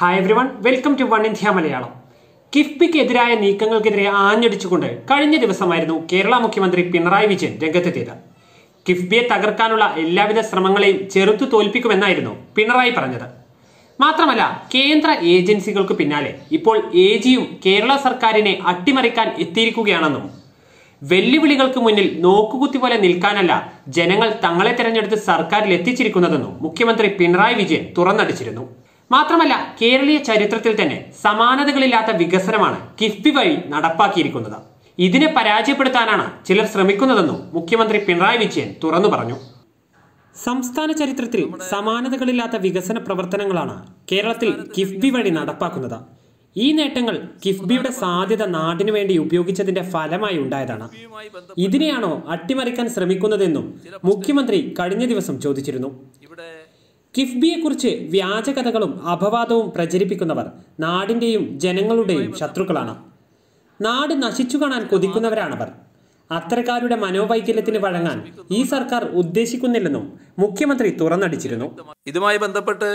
hi everyone welcome to One India Malayalam കിഫ്ബിക്കെതിരായ നീക്കങ്ങൾക്കെതിരെ ആഞ്ഞടിച്ചുകൊണ്ട് കഴിഞ്ഞ ദിവസമായിരുന്നു കേരള മുഖ്യമന്ത്രി പിണറായി വിജയൻ രംഗത്തെത്തിയത് കിഫ്ബിയെ തകർക്കാനുള്ള എല്ലാവിധ ശ്രമങ്ങളെയും ചെറുത്തു തോൽപ്പിക്കുമെന്നായിരുന്നു പിണറായി പറഞ്ഞത് മാത്രമല്ല കേന്ദ്ര ഏജൻസികൾക്ക് പിന്നാലെ ഇപ്പോൾ എ ജിയും കേരള സർക്കാരിനെ അട്ടിമറിക്കാൻ എത്തിയിരിക്കുകയാണെന്നും വെല്ലുവിളികൾക്ക് മുന്നിൽ നോക്കുകുത്തി പോലെ നിൽക്കാനല്ല ജനങ്ങൾ തങ്ങളെ തെരഞ്ഞെടുത്ത് സർക്കാരിൽ എത്തിച്ചിരിക്കുന്നതെന്നും മുഖ്യമന്ത്രി പിണറായി വിജയൻ തുറന്നടിച്ചിരുന്നു മാത്രമല്ല കേരളീയ ചരിത്രത്തിൽ തന്നെ സമാനതകളില്ലാത്ത വികസനമാണ് കിഫ്ബി വഴി നടപ്പാക്കിയിരിക്കുന്നത് ഇതിനെ പരാജയപ്പെടുത്താനാണ് ചിലർ ശ്രമിക്കുന്നതെന്നും മുഖ്യമന്ത്രി പിണറായി വിജയൻ തുറന്നു പറഞ്ഞു സംസ്ഥാന ചരിത്രത്തിൽ സമാനതകളില്ലാത്ത വികസന പ്രവർത്തനങ്ങളാണ് കേരളത്തിൽ കിഫ്ബി വഴി നടപ്പാക്കുന്നത് ഈ നേട്ടങ്ങൾ കിഫ്ബിയുടെ സാധ്യത നാടിനു വേണ്ടി ഉപയോഗിച്ചതിന്റെ ഫലമായി ഉണ്ടായതാണ് ഇതിനെയാണോ അട്ടിമറിക്കാൻ ശ്രമിക്കുന്നതെന്നും മുഖ്യമന്ത്രി കഴിഞ്ഞ ദിവസം ചോദിച്ചിരുന്നു കിഫ്ബിയെക്കുറിച്ച് വ്യാജകഥകളും അപവാദവും പ്രചരിപ്പിക്കുന്നവർ നാടിൻ്റെയും ജനങ്ങളുടെയും ശത്രുക്കളാണ് നാട് നശിച്ചു കാണാൻ കൊതിക്കുന്നവരാണവർ അത്തരക്കാരുടെ മനോവൈകല്യത്തിന് വഴങ്ങാൻ ഈ സർക്കാർ ഉദ്ദേശിക്കുന്നില്ലെന്നും മുഖ്യമന്ത്രി തുറന്നടിച്ചിരുന്നു ഇതുമായി ബന്ധപ്പെട്ട്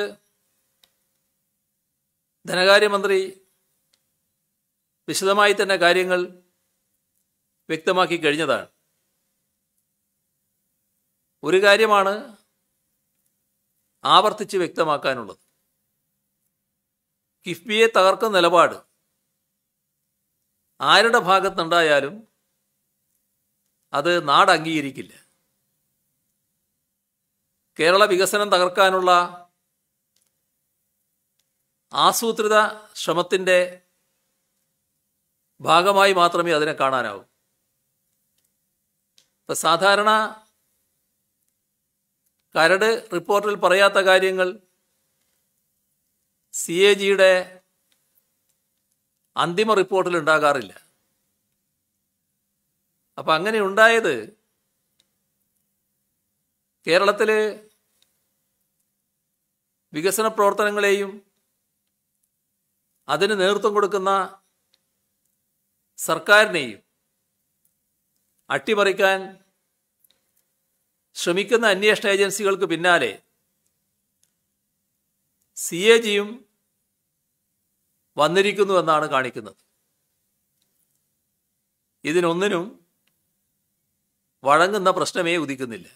ധനകാര്യമന്ത്രി വിശദമായി തന്നെ കാര്യങ്ങൾ വ്യക്തമാക്കി കഴിഞ്ഞതാണ് ഒരു കാര്യമാണ് ആവർത്തിച്ച് വ്യക്തമാക്കാനുള്ളത് കിഫ്ബിയെ തകർക്കുന്ന നിലപാട് ആരുടെ ഭാഗത്തുണ്ടായാലും അത് നാട് അംഗീകരിക്കില്ല കേരള വികസനം തകർക്കാനുള്ള ആസൂത്രിത ശ്രമത്തിൻ്റെ ഭാഗമായി മാത്രമേ അതിനെ കാണാനാവൂ ഇപ്പം സാധാരണ കരട് റിപ്പോർട്ടിൽ പറയാത്ത കാര്യങ്ങൾ സി എ ജിയുടെ അന്തിമ റിപ്പോർട്ടിൽ ഉണ്ടാകാറില്ല അപ്പം അങ്ങനെ ഉണ്ടായത് കേരളത്തിൽ വികസന പ്രവർത്തനങ്ങളെയും അതിന് നേതൃത്വം കൊടുക്കുന്ന സർക്കാരിനെയും അട്ടിമറിക്കാൻ ശ്രമിക്കുന്ന അന്വേഷണ ഏജൻസികൾക്ക് പിന്നാലെ സി എ ജിയും വന്നിരിക്കുന്നു എന്നാണ് കാണിക്കുന്നത് ഇതിനൊന്നിനും വഴങ്ങുന്ന പ്രശ്നമേ ഉദിക്കുന്നില്ല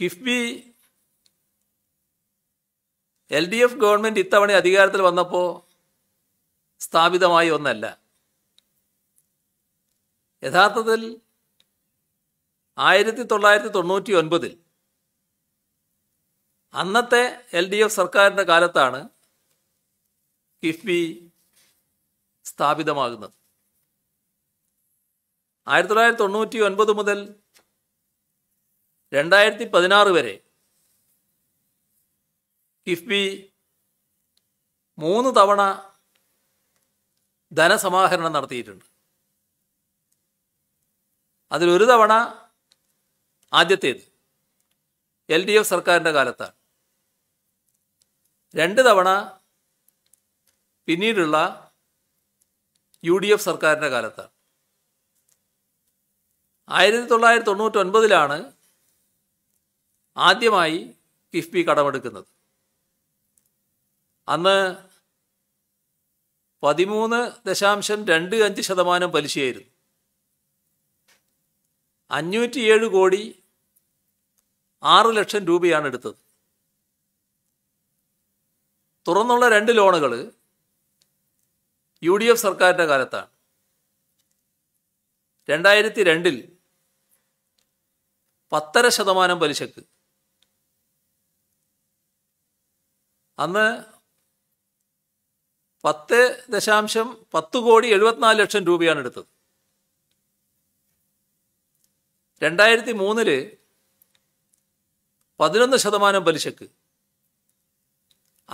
KIIFB L D F government ഇത്തവണ അധികാരത്തിൽ വന്നപ്പോൾ സ്ഥാപിതമായി ഒന്നല്ല യഥാർത്ഥത്തിൽ ആയിരത്തി തൊള്ളായിരത്തി തൊണ്ണൂറ്റി ഒൻപതിൽ അന്നത്തെ എൽ ഡി എഫ് സർക്കാരിൻ്റെ കാലത്താണ് കിഫ്ബി സ്ഥാപിതമാകുന്നത് ആയിരത്തി തൊള്ളായിരത്തി തൊണ്ണൂറ്റി ഒൻപത് മുതൽ രണ്ടായിരത്തി പതിനാറ് വരെ കിഫ്ബി മൂന്ന് തവണ ധനസമാഹരണം നടത്തിയിട്ടുണ്ട് അതിലൊരു തവണ ആദ്യത്തേത് എൽ ഡി എഫ് സർക്കാരിൻ്റെ കാലത്താണ് രണ്ട് തവണ പിന്നീടുള്ള യു ഡി എഫ് സർക്കാരിൻ്റെ കാലത്താണ് ആയിരത്തി തൊള്ളായിരത്തി തൊണ്ണൂറ്റി ഒൻപതിലാണ് ആദ്യമായി കിഫ്ബി കടമെടുക്കുന്നത് അന്ന് പതിമൂന്ന് ദശാംശം രണ്ട് അഞ്ച് ശതമാനം പലിശയായിരുന്നു അഞ്ഞൂറ്റിയേഴ് കോടി ആറ് ലക്ഷം രൂപയാണ് എടുത്തത് തുറന്നുള്ള രണ്ട് ലോണുകൾ യു ഡി എഫ് സർക്കാരിൻ്റെ കാലത്താണ് രണ്ടായിരത്തി രണ്ടിൽ പത്തര ശതമാനം പലിശക്ക് അന്ന് പത്ത് ദശാംശം പത്ത് കോടി എഴുപത്തിനാല് ലക്ഷം രൂപയാണ് എടുത്തത് രണ്ടായിരത്തി മൂന്നില് പതിനൊന്ന് ശതമാനം പലിശക്ക്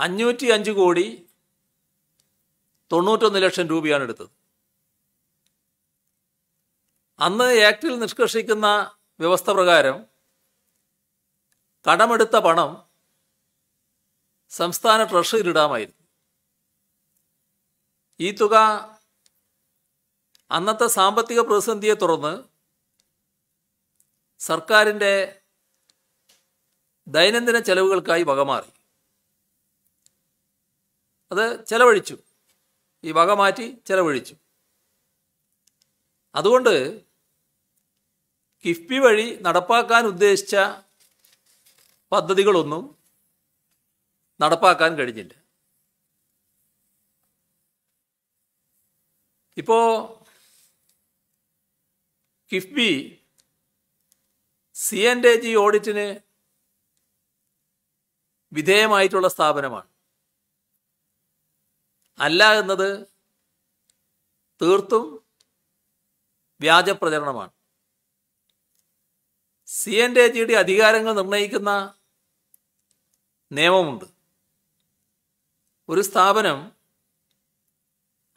അഞ്ഞൂറ്റി അഞ്ച് കോടി തൊണ്ണൂറ്റൊന്ന് ലക്ഷം രൂപയാണ് എടുത്തത് അന്ന് ആക്ടിൽ നിഷ്കർഷിക്കുന്ന വ്യവസ്ഥ പ്രകാരം കടമെടുത്ത പണം സംസ്ഥാന ട്രഷറിയിലിടാമായിരുന്നു ഈ തുക അന്നത്തെ സാമ്പത്തിക പ്രതിസന്ധിയെ തുടർന്ന് സർക്കാരിൻ്റെ ദൈനംദിന ചെലവുകൾക്കായി വകമാറി അത് ചെലവഴിച്ചു ഈ വക മാറ്റി ചെലവഴിച്ചു അതുകൊണ്ട് കിഫ്ബി വഴി നടപ്പാക്കാൻ ഉദ്ദേശിച്ച പദ്ധതികളൊന്നും നടപ്പാക്കാൻ കഴിഞ്ഞില്ല ഇപ്പോ KIIFB C and G ഓഡിറ്റിന് വിധേയമായിട്ടുള്ള സ്ഥാപനമാണ് അല്ല എന്നത് തീർത്തും വ്യാജപ്രചരണമാണ് സി എൻ ഡി ജിയുടെ അധികാരങ്ങൾ നിർണ്ണയിക്കുന്ന നിയമമുണ്ട് ഒരു സ്ഥാപനം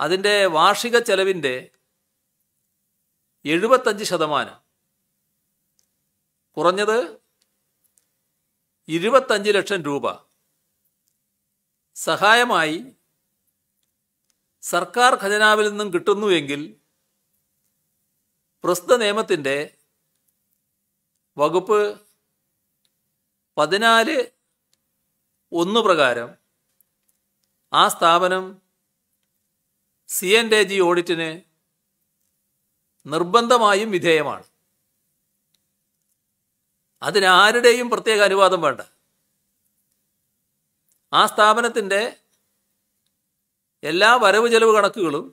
അതിൻ്റെ വാർഷിക ചെലവിൻ്റെ എഴുപത്തഞ്ച് ശതമാനം കുറഞ്ഞത് ഇരുപത്തഞ്ച് ലക്ഷം രൂപ സഹായമായി സർക്കാർ ഖജനാവിൽ നിന്നും കിട്ടുന്നുവെങ്കിൽ പ്രസ്തുത നിയമത്തിൻ്റെ വകുപ്പ് പതിനാല് ഒന്ന് പ്രകാരം ആ സ്ഥാപനം സി എൻ ഡെ ജി ഓഡിറ്റിന് നിർബന്ധമായും വിധേയമാണ് അതിനാരുടെയും പ്രത്യേക അനുവാദം വേണ്ട ആ സ്ഥാപനത്തിൻ്റെ എല്ലാ വരവ് ചെലവ് കണക്കുകളും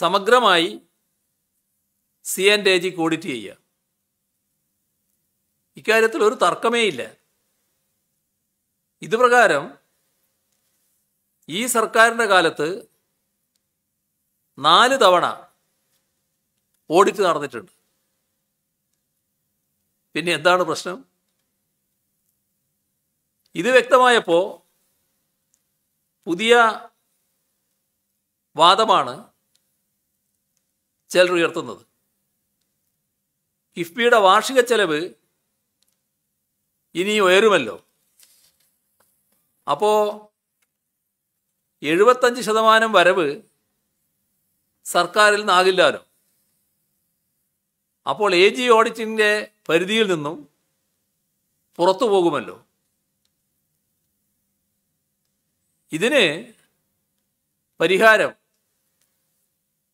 സമഗ്രമായി സി എൻ ഡേ ജിക്ക് ഓഡിറ്റ് ചെയ്യുക ഇക്കാര്യത്തിൽ ഒരു തർക്കമേ ഇല്ല ഇതുപ്രകാരം ഈ സർക്കാരിൻ്റെ കാലത്ത് നാല് തവണ ഓഡിറ്റ് നടന്നിട്ടുണ്ട് പിന്നെ എന്താണ് പ്രശ്നം ഇത് വ്യക്തമായപ്പോൾ പുതിയ വാദമാണ് ചിലർ ഉയർത്തുന്നത് കിഫ്ബിയുടെ വാർഷിക ചെലവ് ഇനി ഉയരുമല്ലോ അപ്പോൾ എഴുപത്തഞ്ച് ശതമാനം വരവ് സർക്കാരിൽ നിന്നാകില്ലാലോ അപ്പോൾ എ ജി ഓഡിറ്റിൻ്റെ പരിധിയിൽ നിന്നും പുറത്തു പോകുമല്ലോ ഇതിന് പരിഹാരം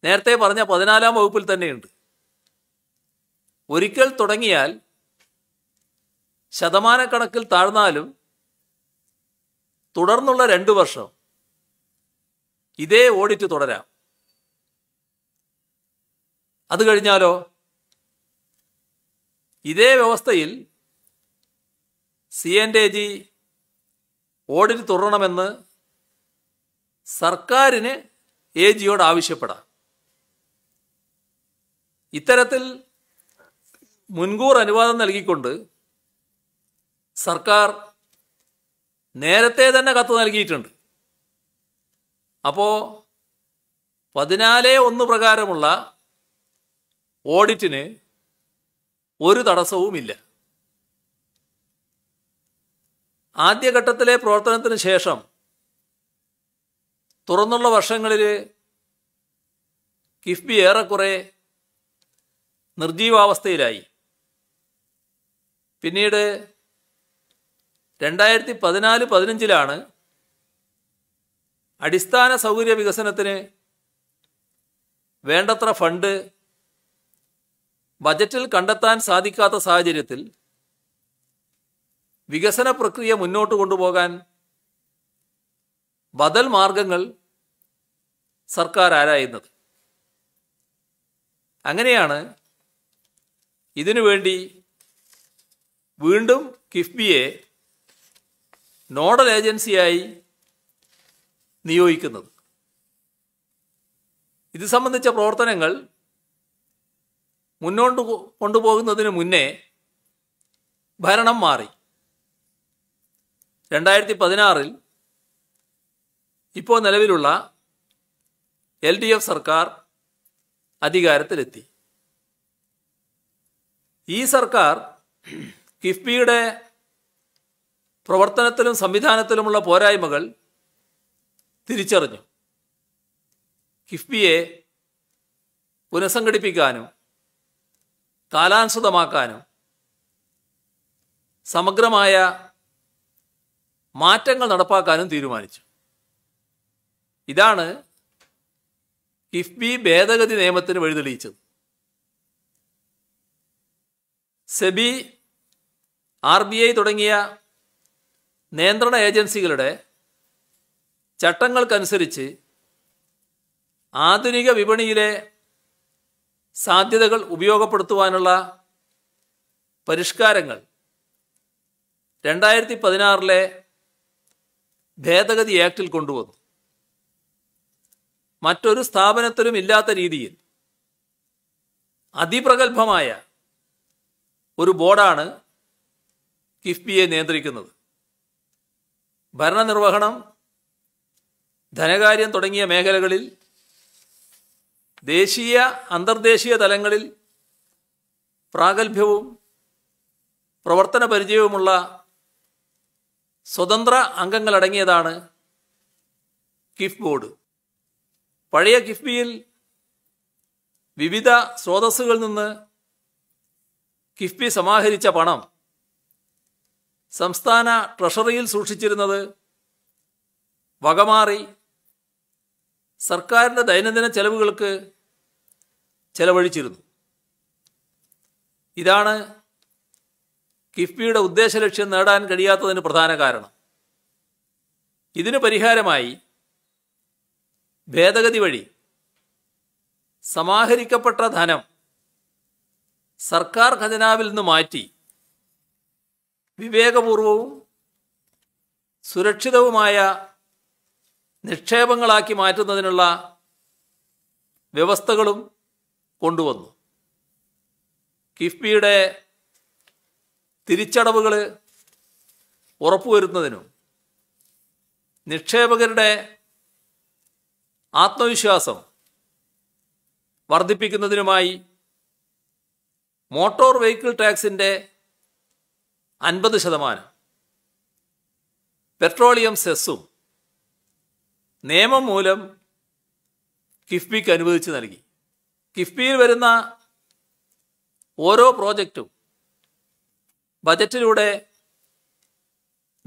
നേരത്തെ പറഞ്ഞ പതിനാലാം വകുപ്പിൽ തന്നെയുണ്ട് ഒരിക്കൽ തുടങ്ങിയാൽ ശതമാനക്കണക്കിൽ താഴ്ന്നാലും തുടർന്നുള്ള രണ്ട് വർഷം ഇതേ ഓഡിറ്റ് തുടരാം അത് കഴിഞ്ഞാലോ ഇതേ വ്യവസ്ഥയിൽ C and G audit തുടരണമെന്ന് സർക്കാരിന് എ ജിയോട് ആവശ്യപ്പെടാം ഇത്തരത്തിൽ മുൻകൂർ അനുവാദം നൽകിക്കൊണ്ട് സർക്കാർ നേരത്തെ തന്നെ കത്ത് നൽകിയിട്ടുണ്ട് അപ്പോൾ പതിനാല് ഒന്ന് പ്രകാരമുള്ള ഓഡിറ്റിന് ഒരു തടസ്സവുമില്ല ആദ്യഘട്ടത്തിലെ പ്രവർത്തനത്തിന് ശേഷം തുറന്നുള്ള വർഷങ്ങളിൽ കിഫ്ബി ഏറെക്കുറെ നിർജീവാവസ്ഥയിലായി പിന്നീട് രണ്ടായിരത്തി പതിനാല് പതിനഞ്ചിലാണ് അടിസ്ഥാന സൗകര്യ വികസനത്തിന് വേണ്ടത്ര ഫണ്ട് ബജറ്റിൽ കണ്ടെത്താൻ സാധിക്കാത്ത സാഹചര്യത്തിൽ വികസന പ്രക്രിയ മുന്നോട്ട് കൊണ്ടുപോകാൻ ബദൽ മാർഗങ്ങൾ സർക്കാർ ആരായുന്നത് അങ്ങനെയാണ് ഇതിനു വേണ്ടി വീണ്ടും കിഫ്ബിയെ നോഡൽ ഏജൻസിയായി നിയോഗിക്കുന്നത് ഇത് സംബന്ധിച്ച പ്രവർത്തനങ്ങൾ മുന്നോട്ട് കൊണ്ടുപോകുന്നതിന് മുന്നേ ഭരണം മാറി രണ്ടായിരത്തി പതിനാറിൽ ഇപ്പോൾ നിലവിലുള്ള എൽ ഡി എഫ് സർക്കാർ അധികാരത്തിലെത്തി ഈ സർക്കാർ കിഫ്ബിയുടെ പ്രവർത്തനത്തിലും സംവിധാനത്തിലുമുള്ള പോരായ്മകൾ തിരിച്ചറിഞ്ഞു കിഫ്ബിയെ പുനഃസംഘടിപ്പിക്കാനും കാലാനുസൃതമാക്കാനും സമഗ്രമായ മാറ്റങ്ങൾ നടപ്പാക്കാനും തീരുമാനിച്ചു ഇതാണ് കിഫ്ബി ഭേദഗതി നിയമത്തിന് വഴിതെളിയിച്ചത് സെബി ആർ ബി ഐ തുടങ്ങിയ നിയന്ത്രണ ഏജൻസികളുടെ ചട്ടങ്ങൾക്കനുസരിച്ച് ആധുനിക വിപണിയിലെ സാധ്യതകൾ ഉപയോഗപ്പെടുത്തുവാനുള്ള പരിഷ്കാരങ്ങൾ രണ്ടായിരത്തി പതിനാറിലെ ഭേദഗതി ആക്ടിൽ കൊണ്ടുവന്നു മറ്റൊരു സ്ഥാപനത്തിലും ഇല്ലാത്ത രീതിയിൽ അതിപ്രഗത്ഭമായ ഒരു ബോർഡാണ് കിഫ്ബിയെ നിയന്ത്രിക്കുന്നത് ഭരണനിർവഹണം ധനകാര്യം തുടങ്ങിയ മേഖലകളിൽ ദേശീയ അന്തർദേശീയ തലങ്ങളിൽ പ്രാഗൽഭ്യവും പ്രവർത്തന പരിചയവുമുള്ള സ്വതന്ത്ര അംഗങ്ങളടങ്ങിയതാണ് കിഫ് ബോർഡ് പഴയ കിഫ്ബിയിൽ വിവിധ സ്രോതസ്സുകളിൽ നിന്ന് കിഫ്ബി സമാഹരിച്ച പണം സംസ്ഥാന ട്രഷറിയിൽ സൂക്ഷിച്ചിരുന്നത് വകമാറി സർക്കാരിൻ്റെ ദൈനംദിന ചെലവുകൾക്ക് ചെലവഴിച്ചിരുന്നു ഇതാണ് കിഫ്ബിയുടെ ഉദ്ദേശ ലക്ഷ്യം നേടാൻ കഴിയാത്തതിന് പ്രധാന കാരണം ഇതിന് പരിഹാരമായി ഭേദഗതി വഴി സമാഹരിക്കപ്പെട്ട ധനം സർക്കാർ ഖജനാവിൽ നിന്ന് മാറ്റി വിവേകപൂർവവും സുരക്ഷിതവുമായ നിക്ഷേപങ്ങളാക്കി മാറ്റുന്നതിനുള്ള വ്യവസ്ഥകളും കൊണ്ടുവന്നു കിഫ്ബിയുടെ തിരിച്ചടവുകൾ ഉറപ്പുവരുത്തുന്നതിനും നിക്ഷേപകരുടെ ആത്മവിശ്വാസം വർദ്ധിപ്പിക്കുന്നതിനുമായി മോട്ടോർ വെഹിക്കിൾ ടാക്സിൻ്റെ അൻപത് ശതമാനം പെട്രോളിയം സെസ്സും നിയമം മൂലം കിഫ്ബിക്ക് അനുവദിച്ച് നൽകി കിഫ്ബിയിൽ വരുന്ന ഓരോ പ്രോജക്റ്റും ബജറ്റിലൂടെ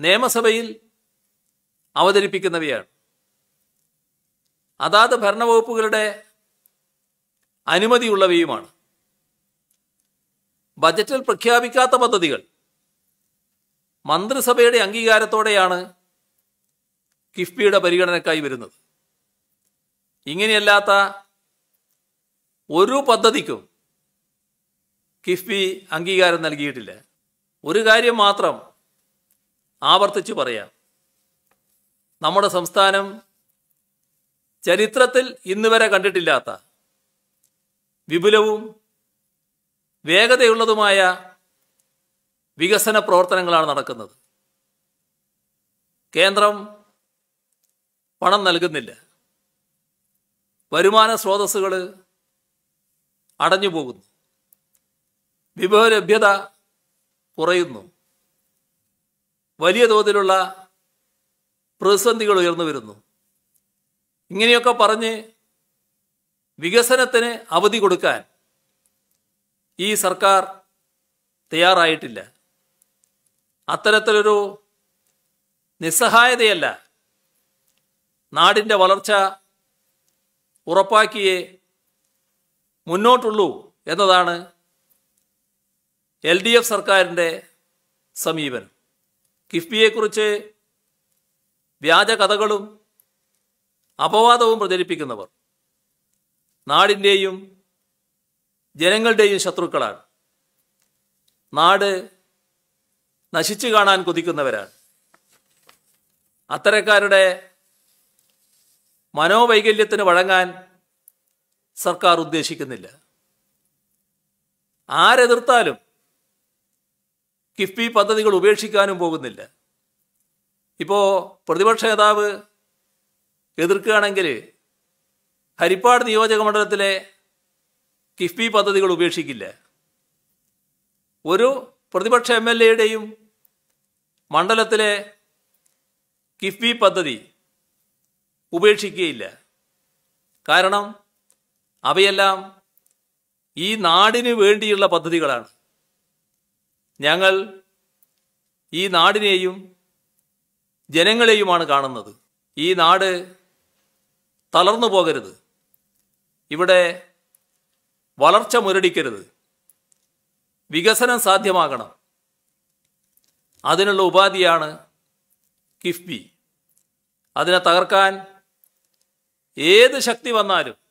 നിയമസഭയിൽ അവതരിപ്പിക്കുന്നവയാണ് അതാത് ഭരണവകുപ്പുകളുടെ അനുമതിയുള്ളവയുമാണ് ബജറ്റിൽ പ്രഖ്യാപിക്കാത്ത പദ്ധതികൾ മന്ത്രിസഭയുടെ അംഗീകാരത്തോടെയാണ് കിഫ്ബിയുടെ പരിഗണനക്കായി വരുന്നത് ഇങ്ങനെയല്ലാത്ത ഒരു പദ്ധതിക്കും കിഫ്ബി അംഗീകാരം നൽകിയിട്ടില്ല ഒരു കാര്യം മാത്രം ആവർത്തിച്ച് പറയാം നമ്മുടെ സംസ്ഥാനം ചരിത്രത്തിൽ ഇന്ന് വരെ കണ്ടിട്ടില്ലാത്ത വിപുലവും വേഗതയുള്ളതുമായ വികസന പ്രവർത്തനങ്ങളാണ് നടക്കുന്നത് കേന്ദ്രം പണം നൽകുന്നില്ല വരുമാന സ്രോതസ്സുകൾ അടഞ്ഞു പോകുന്നു വിഭവലഭ്യത കുറയുന്നു വലിയ തോതിലുള്ള പ്രതിസന്ധികൾ ഉയർന്നു വരുന്നു ഇങ്ങനെയൊക്കെ പറഞ്ഞ് വികസനത്തിന് അവധി കൊടുക്കാൻ ഈ സർക്കാർ തയ്യാറായിട്ടില്ല അത്തരത്തിലൊരു നിസ്സഹായതയല്ല നാടിൻ്റെ വളർച്ച ഉറപ്പാക്കിയേ മുന്നോട്ടുള്ളൂ എന്നതാണ് എൽ ഡി എഫ് സർക്കാരിൻ്റെ സമീപനം കിഫ്ബിയെക്കുറിച്ച് വ്യാജ കഥകളും അപവാദവും പ്രചരിപ്പിക്കുന്നവർ നാടിൻ്റെയും ജനങ്ങളുടെയും ശത്രുക്കളാണ് നാട് നശിച്ചു കാണാൻ കൊതിക്കുന്നവരാണ് അത്തരക്കാരുടെ മനോവൈകല്യത്തിന് വഴങ്ങാൻ സർക്കാർ ഉദ്ദേശിക്കുന്നില്ല ആരെതിർത്താലും കിഫ്ബി പദ്ധതികൾ ഉപേക്ഷിക്കാനും പോകുന്നില്ല ഇപ്പോൾ പ്രതിപക്ഷ നേതാവ് എതിർക്കുകയാണെങ്കിൽ ഹരിപ്പാട് നിയോജക മണ്ഡലത്തിലെ കിഫ്ബി പദ്ധതികൾ ഉപേക്ഷിക്കില്ല ഒരു പ്രതിപക്ഷ എം എൽ എയുടെയും മണ്ഡലത്തിലെ കിഫ്ബി പദ്ധതി ഉപേക്ഷിക്കുകയില്ല കാരണം അവയെല്ലാം ഈ നാടിനു വേണ്ടിയുള്ള പദ്ധതികളാണ് ഞങ്ങൾ ഈ നാടിനെയും ജനങ്ങളെയുമാണ് കാണുന്നത് ഈ നാട് തളർന്നു പോകരുത് ഇവിടെ വളർച്ച മുരടിക്കരുത് വികസനം സാധ്യമാകണം അതിനുള്ള ഉപാധിയാണ് കിഫ്ബി അതിനെ തകർക്കാൻ ഏത് ശക്തി വന്നാലും